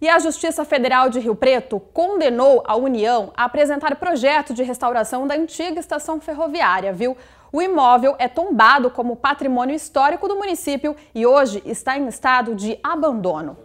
E a Justiça Federal de Rio Preto condenou a União a apresentar projeto de restauração da antiga estação ferroviária, viu? O imóvel é tombado como patrimônio histórico do município e hoje está em estado de abandono.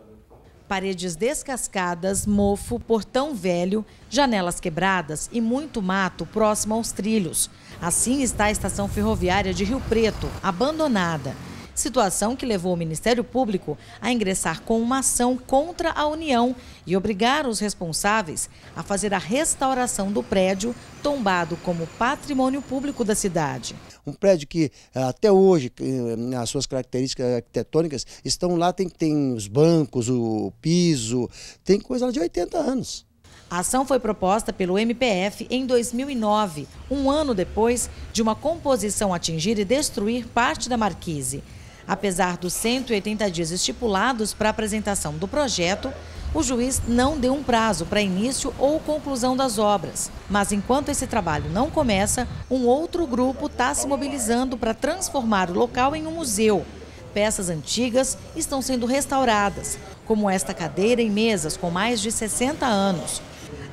Paredes descascadas, mofo, portão velho, janelas quebradas e muito mato próximo aos trilhos. Assim está a estação ferroviária de Rio Preto, abandonada situação que levou o Ministério Público a ingressar com uma ação contra a União e obrigar os responsáveis a fazer a restauração do prédio tombado como patrimônio público da cidade. Um prédio que eh, até hoje, eh, as suas características arquitetônicas estão lá, tem, tem os bancos, o piso, tem coisa de 80 anos. A ação foi proposta pelo MPF em 2009, um ano depois de uma composição atingir e destruir parte da marquise. Apesar dos 180 dias estipulados para apresentação do projeto, o juiz não deu um prazo para início ou conclusão das obras. Mas enquanto esse trabalho não começa, um outro grupo está se mobilizando para transformar o local em um museu. Peças antigas estão sendo restauradas, como esta cadeira e mesas com mais de 60 anos.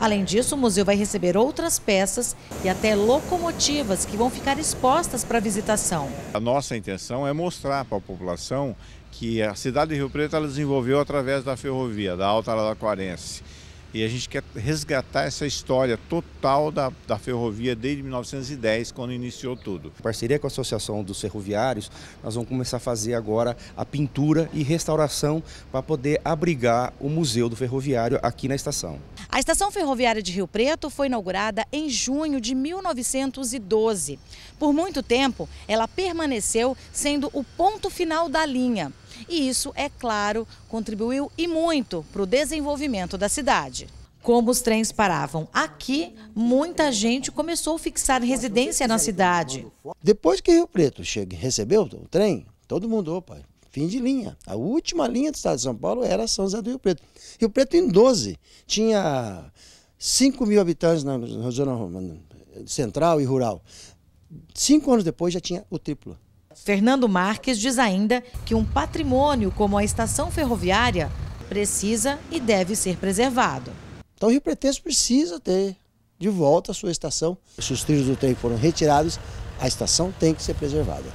Além disso, o museu vai receber outras peças e até locomotivas que vão ficar expostas para visitação. A nossa intenção é mostrar para a população que a cidade de Rio Preto ela desenvolveu através da ferrovia, da Alta Araraquarense. E a gente quer resgatar essa história total da, da ferrovia desde 1910, quando iniciou tudo. Em parceria com a Associação dos Ferroviários, nós vamos começar a fazer agora a pintura e restauração para poder abrigar o Museu do Ferroviário aqui na estação. A estação ferroviária de Rio Preto foi inaugurada em junho de 1912. Por muito tempo, ela permaneceu sendo o ponto final da linha. E isso, é claro, contribuiu e muito para o desenvolvimento da cidade. Como os trens paravam aqui, muita gente começou a fixar residência na cidade. Depois que Rio Preto recebeu o trem, todo mundo, opa, fim de linha. A última linha do estado de São Paulo era São José do Rio Preto. Rio Preto em 12 tinha 5 mil habitantes na zona central e rural. Cinco anos depois já tinha o triplo. Fernando Marques diz ainda que um patrimônio como a estação ferroviária precisa e deve ser preservado. Então o Rio Pretenso precisa ter de volta a sua estação. Se os trilhos do trem foram retirados, a estação tem que ser preservada.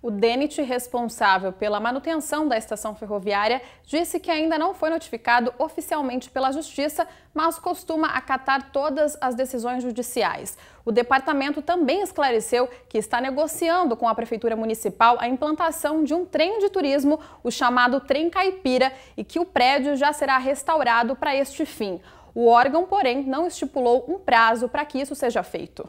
O DENIT, responsável pela manutenção da estação ferroviária, disse que ainda não foi notificado oficialmente pela Justiça, mas costuma acatar todas as decisões judiciais. O departamento também esclareceu que está negociando com a Prefeitura Municipal a implantação de um trem de turismo, o chamado Trem Caipira, e que o prédio já será restaurado para este fim. O órgão, porém, não estipulou um prazo para que isso seja feito.